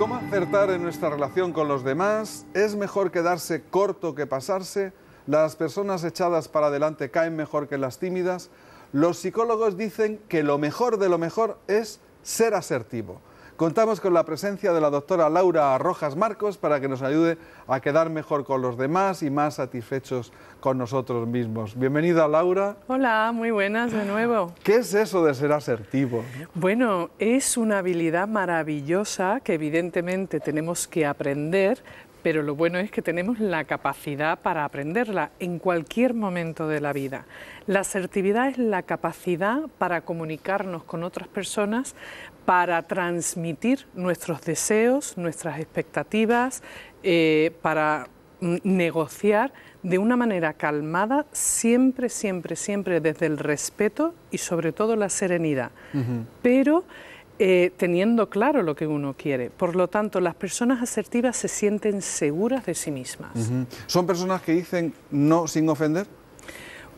¿Cómo acertar en nuestra relación con los demás? ¿Es mejor quedarse corto que pasarse? ¿Las personas echadas para adelante caen mejor que las tímidas? Los psicólogos dicen que lo mejor de lo mejor es ser asertivo. Contamos con la presencia de la doctora Laura Rojas Marcos para que nos ayude a quedar mejor con los demás y más satisfechos con nosotros mismos. Bienvenida, Laura. Hola, muy buenas de nuevo. ¿Qué es eso de ser asertivo? Bueno, es una habilidad maravillosa que evidentemente tenemos que aprender, pero lo bueno es que tenemos la capacidad para aprenderla en cualquier momento de la vida. La asertividad es la capacidad para comunicarnos con otras personas para transmitir nuestros deseos, nuestras expectativas, eh, para negociar de una manera calmada, siempre, siempre, siempre desde el respeto y sobre todo la serenidad, pero eh, teniendo claro lo que uno quiere. Por lo tanto, las personas asertivas se sienten seguras de sí mismas. ¿Son personas que dicen no sin ofender?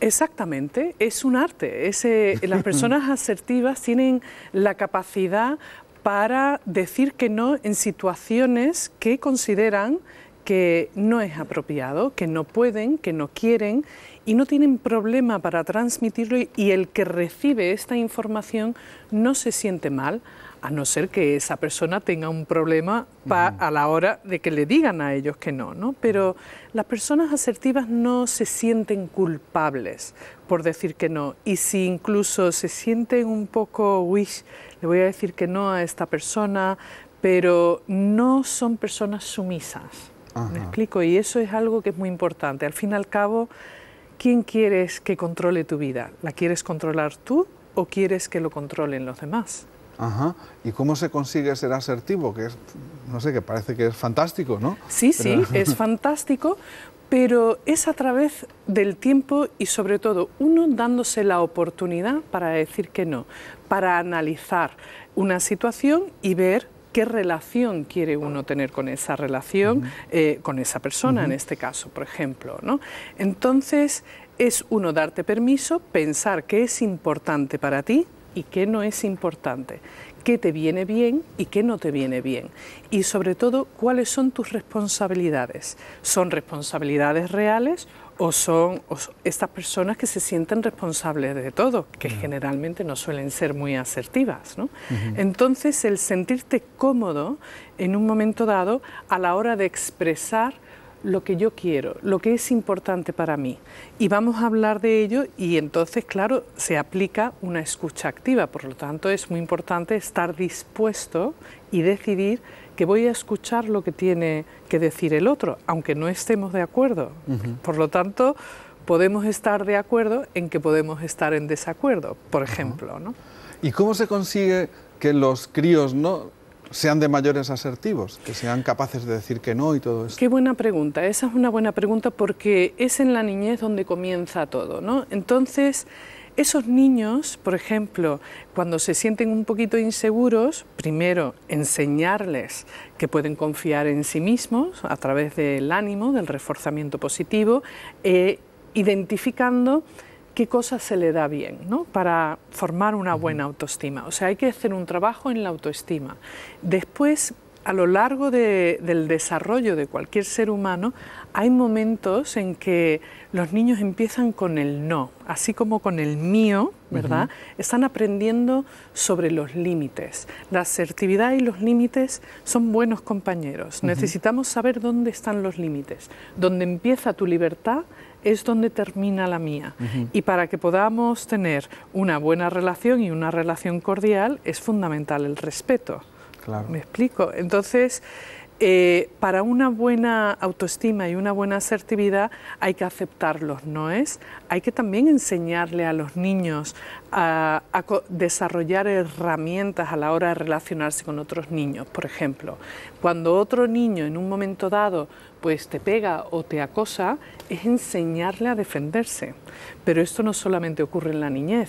Exactamente, es un arte. las personas asertivas tienen la capacidad para decir que no en situaciones que consideran que no es apropiado, que no pueden, que no quieren y no tienen problema para transmitirlo y el que recibe esta información no se siente mal a no ser que esa persona tenga un problema a la hora de que le digan a ellos que no, ¿no? Pero las personas asertivas no se sienten culpables por decir que no. Y si incluso se sienten un poco, uy, le voy a decir que no a esta persona, pero no son personas sumisas. ¿Me explico? Y eso es algo que es muy importante. Al fin y al cabo, ¿quién quieres que controle tu vida? ¿La quieres controlar tú o quieres que lo controlen los demás? Ajá. ¿Y cómo se consigue ser asertivo? Que no sé, que parece que es fantástico, ¿no? Sí, sí, es fantástico, pero es a través del tiempo y sobre todo uno dándose la oportunidad para decir que no, para analizar una situación y ver qué relación quiere uno tener con esa relación, eh, con esa persona en este caso, por ejemplo. ¿no? Entonces, es uno darte permiso, pensar qué es importante para ti, y qué no es importante, qué te viene bien y qué no te viene bien. Y sobre todo, cuáles son tus responsabilidades. ¿Son responsabilidades reales o son estas personas que se sienten responsables de todo, que generalmente no suelen ser muy asertivas. ¿no? Entonces, el sentirte cómodo en un momento dado a la hora de expresar lo que yo quiero, lo que es importante para mí. Y vamos a hablar de ello y entonces, claro, se aplica una escucha activa. Por lo tanto, es muy importante estar dispuesto y decidir que voy a escuchar lo que tiene que decir el otro, aunque no estemos de acuerdo. Por lo tanto, podemos estar de acuerdo en que podemos estar en desacuerdo, por ejemplo. ¿Y cómo se consigue que los críos no sean de mayores asertivos, que sean capaces de decir que no y todo eso. Qué buena pregunta, esa es una buena pregunta porque es en la niñez donde comienza todo, Entonces, esos niños, por ejemplo, cuando se sienten un poquito inseguros, primero enseñarles que pueden confiar en sí mismos a través del ánimo, del reforzamiento positivo, e identificando qué cosas se le da bien ¿no? para formar una buena autoestima. O sea, hay que hacer un trabajo en la autoestima. Después, a lo largo del desarrollo de cualquier ser humano, hay momentos en que los niños empiezan con el no, así como con el mío, ¿verdad? Están aprendiendo sobre los límites. La asertividad y los límites son buenos compañeros. Necesitamos saber dónde están los límites. Dónde empieza tu libertad es donde termina la mía. Y para que podamos tener una buena relación y una relación cordial es fundamental el respeto. ¿Me explico? Entonces, eh, para una buena autoestima y una buena asertividad hay que aceptarlos, ¿no es? hay que también enseñarle a los niños a, desarrollar herramientas a la hora de relacionarse con otros niños. Por ejemplo, cuando otro niño en un momento dado pues te pega o te acosa, es enseñarle a defenderse. Pero esto no solamente ocurre en la niñez,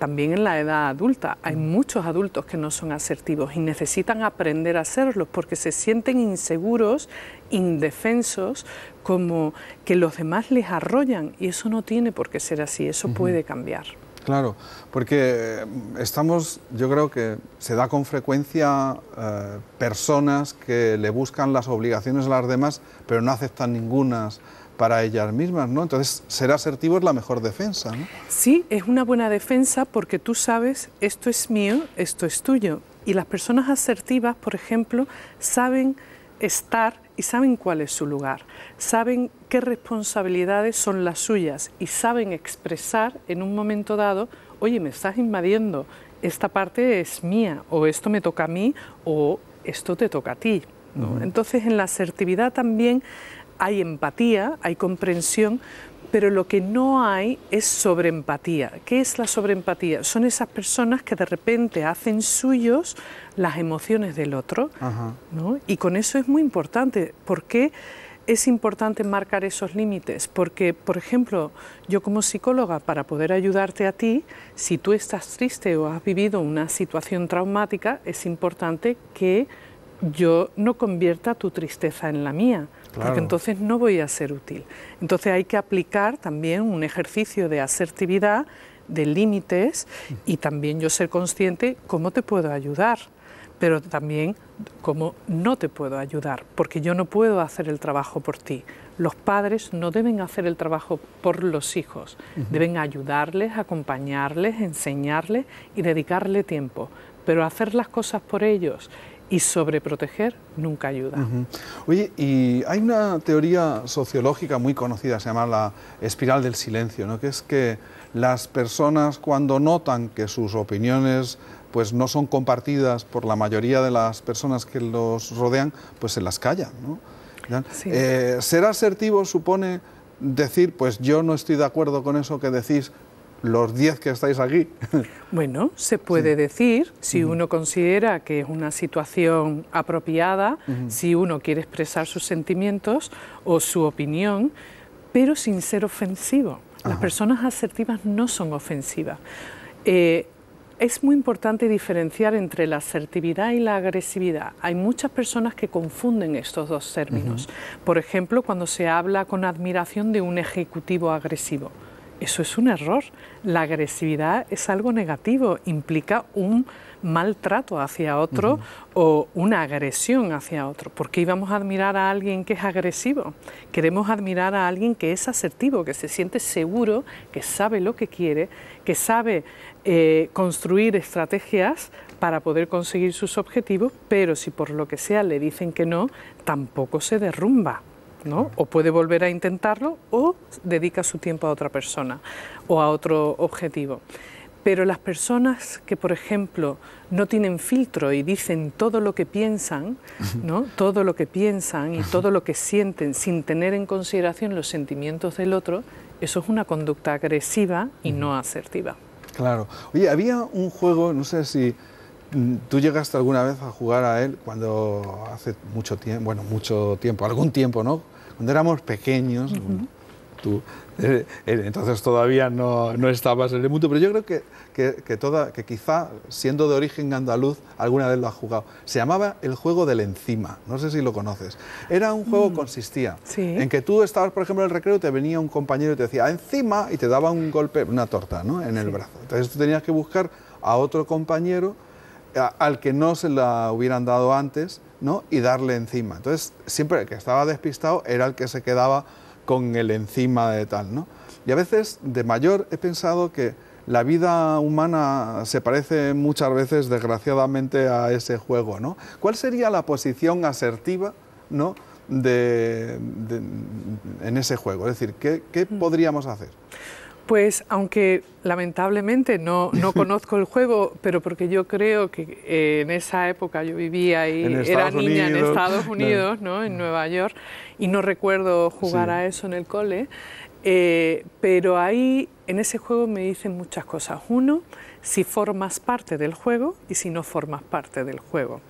también en la edad adulta. Hay mm. muchos adultos que no son asertivos y necesitan aprender a serlos porque se sienten inseguros, indefensos, como que los demás les arrollan y eso no tiene por qué ser así, eso puede cambiar. Claro, porque eh, estamos, yo creo que se da con frecuencia eh, personas que le buscan las obligaciones a las demás, pero no aceptan ningunas para ellas mismas, ¿no? Entonces, ser asertivo es la mejor defensa, ¿no? Sí, es una buena defensa porque tú sabes, esto es mío, esto es tuyo. Y las personas asertivas, por ejemplo, saben estar y saben cuál es su lugar, saben qué responsabilidades son las suyas y saben expresar en un momento dado, oye, me estás invadiendo, esta parte es mía, o esto me toca a mí, o esto te toca a ti. Entonces, en la asertividad también hay empatía, hay comprensión, pero lo que no hay es sobreempatía. ¿Qué es la sobreempatía? Son esas personas que de repente hacen suyos las emociones del otro, Y con eso es muy importante. ¿Por qué es importante marcar esos límites? Porque, por ejemplo, yo como psicóloga, para poder ayudarte a ti, si tú estás triste o has vivido una situación traumática, es importante que yo no convierta tu tristeza en la mía porque entonces no voy a ser útil. Entonces hay que aplicar también un ejercicio de asertividad, de límites y también yo ser consciente cómo te puedo ayudar pero también cómo no te puedo ayudar, porque yo no puedo hacer el trabajo por ti. Los padres no deben hacer el trabajo por los hijos, deben ayudarles, acompañarles, enseñarles y dedicarle tiempo, pero hacer las cosas por ellos y sobreproteger nunca ayuda. Oye, y hay una teoría sociológica muy conocida, se llama la espiral del silencio, ¿no? que es que las personas cuando notan que sus opiniones pues no son compartidas por la mayoría de las personas que los rodean, pues se las callan. ¿no? Eh, ser asertivo supone decir, pues yo no estoy de acuerdo con eso que decís, los 10 que estáis aquí. Bueno, se puede decir, si uno considera que es una situación apropiada, si uno quiere expresar sus sentimientos o su opinión, pero sin ser ofensivo. Las personas asertivas no son ofensivas. Eh, es muy importante diferenciar entre la asertividad y la agresividad. Hay muchas personas que confunden estos dos términos. Por ejemplo, cuando se habla con admiración de un ejecutivo agresivo. Eso es un error. La agresividad es algo negativo, implica un maltrato hacia otro o una agresión hacia otro. ¿Por qué íbamos a admirar a alguien que es agresivo? Queremos admirar a alguien que es asertivo, que se siente seguro, que sabe lo que quiere, que sabe eh, construir estrategias para poder conseguir sus objetivos, pero si por lo que sea le dicen que no, tampoco se derrumba. O puede volver a intentarlo o dedica su tiempo a otra persona o a otro objetivo. Pero las personas que, por ejemplo, no tienen filtro y dicen todo lo que piensan, ¿no? todo lo que piensan y todo lo que sienten sin tener en consideración los sentimientos del otro, eso es una conducta agresiva y no asertiva. Claro. Oye, había un juego, no sé si mm, tú llegaste alguna vez a jugar a él cuando hace mucho tiempo, bueno, mucho tiempo, algún tiempo, ¿no? Cuando éramos pequeños, tú eh, eh, entonces todavía no, no, estabas en el mundo, pero yo creo que, que, que, toda, que quizá siendo de origen andaluz alguna vez lo has jugado. Se llamaba el juego del encima, no sé si lo conoces. Era un juego que mm. consistía en que tú estabas, por ejemplo, en el recreo, te venía un compañero y te decía encima y te daba un golpe, una torta ¿no? en el brazo. Entonces tú tenías que buscar a otro compañero al que no se la hubieran dado antes ¿no? y darle encima. Entonces, siempre el que estaba despistado era el que se quedaba con el encima de tal. ¿no? Y a veces, de mayor, he pensado que la vida humana se parece muchas veces, desgraciadamente, a ese juego. ¿no? ¿Cuál sería la posición asertiva ¿no? de, en ese juego? Es decir, ¿qué, qué mm. podríamos hacer? Pues aunque lamentablemente no, conozco el juego, pero porque yo creo que eh, en esa época yo vivía y era niña en Estados Unidos, no. en Nueva York, y no recuerdo jugar a eso en el cole, eh, pero ahí en ese juego me dicen muchas cosas. Uno, si formas parte del juego y si no formas parte del juego.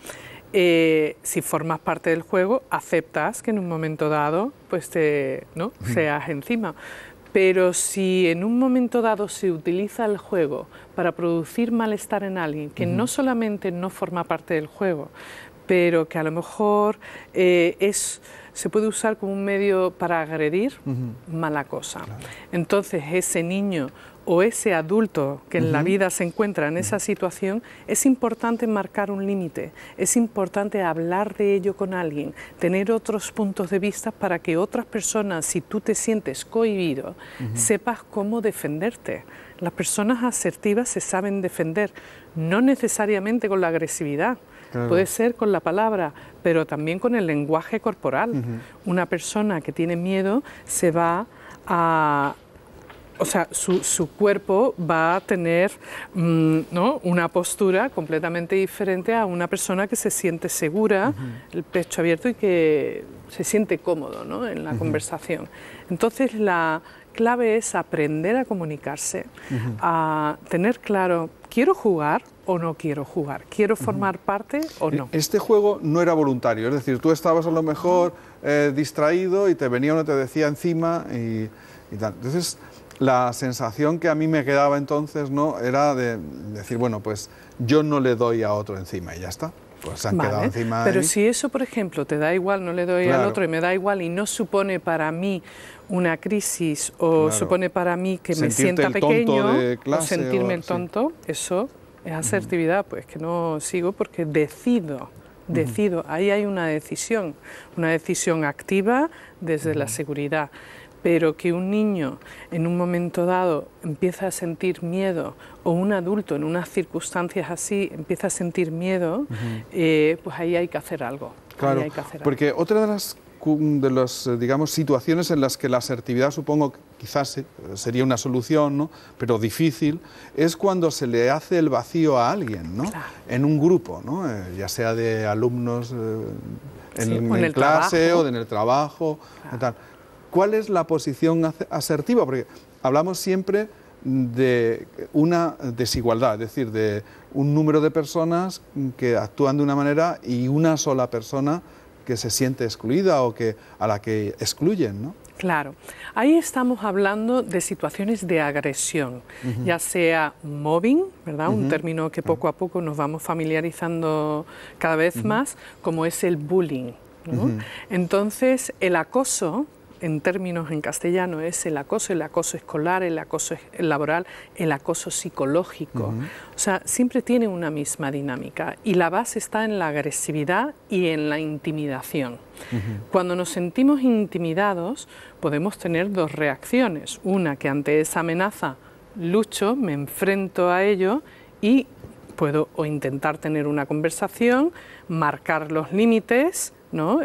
Eh, si formas parte del juego, aceptas que en un momento dado pues te, ¿no? seas encima. Pero si en un momento dado se utiliza el juego para producir malestar en alguien, que no solamente no forma parte del juego, pero que a lo mejor eh, es, se puede usar como un medio para agredir, mala cosa. Entonces ese niño o ese adulto que en la vida se encuentra en esa situación, es importante marcar un límite, es importante hablar de ello con alguien, tener otros puntos de vista para que otras personas, si tú te sientes cohibido, sepas cómo defenderte. Las personas asertivas se saben defender, no necesariamente con la agresividad, Puede ser con la palabra, pero también con el lenguaje corporal. Una persona que tiene miedo se va a o sea, su, cuerpo va a tener mm, una postura completamente diferente a una persona que se siente segura, el pecho abierto y que se siente cómodo en la conversación. Entonces, la clave es aprender a comunicarse, a tener claro, ¿quiero jugar o no quiero jugar? ¿Quiero formar parte o e no? Este juego no era voluntario, es decir, tú estabas a lo mejor eh, distraído y te venía uno te decía encima y, y tal. Entonces, la sensación que a mí me quedaba entonces no era de decir, bueno, pues yo no le doy a otro encima y ya está. Pues han quedado encima Pero si eso, por ejemplo, te da igual, no le doy al otro y me da igual y no supone para mí una crisis o supone para mí que me sienta pequeño o sentirme el tonto, eso es asertividad, pues que no sigo porque decido decido. Ahí hay una decisión, una decisión activa desde la seguridad pero que un niño en un momento dado empieza a sentir miedo o un adulto en unas circunstancias así empieza a sentir miedo, eh, pues ahí hay que hacer algo. Claro, porque otra de las de las eh, digamos situaciones en las que la asertividad supongo quizás eh, sería una solución, pero difícil, es cuando se le hace el vacío a alguien, ¿no? En un grupo, ¿no? ya sea de alumnos en, clase o en el trabajo. ¿Cuál es la posición asertiva? Porque hablamos siempre de una desigualdad, es decir, de un número de personas que actúan de una manera y una sola persona que se siente excluida o que a la que excluyen, Claro, ahí estamos hablando de situaciones de agresión, ya sea mobbing, ¿verdad? Un término que poco a poco nos vamos familiarizando cada vez más, como es el bullying. Entonces, el acoso, en términos en castellano es el acoso, el acoso escolar, el acoso laboral, el acoso psicológico. O sea, siempre tiene una misma dinámica y la base está en la agresividad y en la intimidación. Cuando nos sentimos intimidados podemos tener dos reacciones. Una que ante esa amenaza lucho, me enfrento a ello y puedo o intentar tener una conversación, marcar los límites,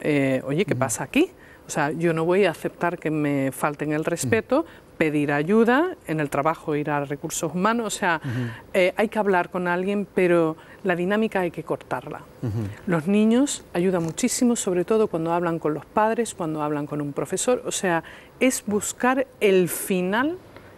eh, Oye, ¿qué pasa aquí? O sea, yo no voy a aceptar que me falten el respeto, pedir ayuda, en el trabajo ir a recursos humanos, o sea, eh, hay que hablar con alguien, pero la dinámica hay que cortarla. Los niños ayudan muchísimo, sobre todo cuando hablan con los padres, cuando hablan con un profesor, o sea, es buscar el final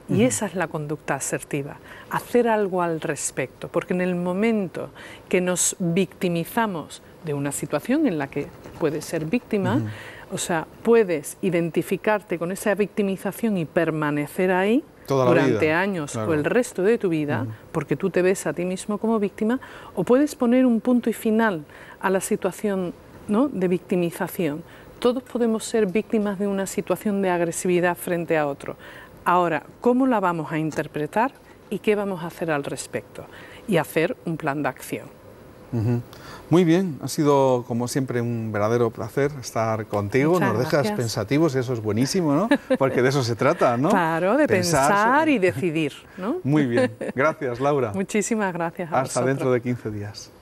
y esa es la conducta asertiva, hacer algo al respecto, porque en el momento que nos victimizamos de una situación en la que puede ser víctima, o sea, puedes identificarte con esa victimización y permanecer ahí durante años o el resto de tu vida, porque tú te ves a ti mismo como víctima, o puedes poner un punto y final a la situación de victimización. Todos podemos ser víctimas de una situación de agresividad frente a otro. Ahora, ¿cómo la vamos a interpretar y qué vamos a hacer al respecto? Y hacer un plan de acción. Muy bien, ha sido como siempre un verdadero placer estar contigo. Nos dejas pensativos y eso es buenísimo, ¿no? Porque de eso se trata, ¿no? Claro, de pensar, y decidir, ¿no? Muy bien, gracias Laura. Muchísimas gracias. Hasta dentro de 15 días.